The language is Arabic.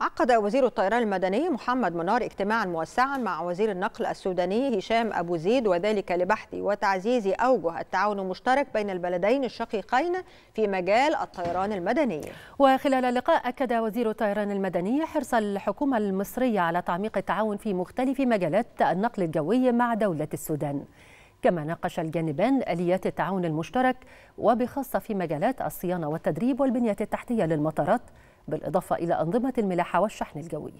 عقد وزير الطيران المدني محمد منار اجتماعا موسعا مع وزير النقل السوداني هشام أبو زيد وذلك لبحث وتعزيز أوجه التعاون المشترك بين البلدين الشقيقين في مجال الطيران المدني وخلال اللقاء أكد وزير الطيران المدني حرص الحكومة المصرية على تعميق التعاون في مختلف مجالات النقل الجوي مع دولة السودان كما ناقش الجانبان آليات التعاون المشترك وبخاصة في مجالات الصيانة والتدريب والبنية التحتية للمطارات بالإضافة إلى أنظمة الملاحة والشحن الجوي